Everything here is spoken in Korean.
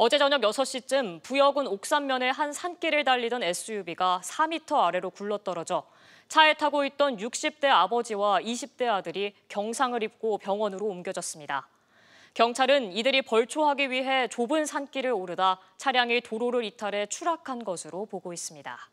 어제 저녁 6시쯤 부여군 옥산면의 한 산길을 달리던 SUV가 4m 아래로 굴러떨어져 차에 타고 있던 60대 아버지와 20대 아들이 경상을 입고 병원으로 옮겨졌습니다. 경찰은 이들이 벌초하기 위해 좁은 산길을 오르다 차량이 도로를 이탈해 추락한 것으로 보고 있습니다.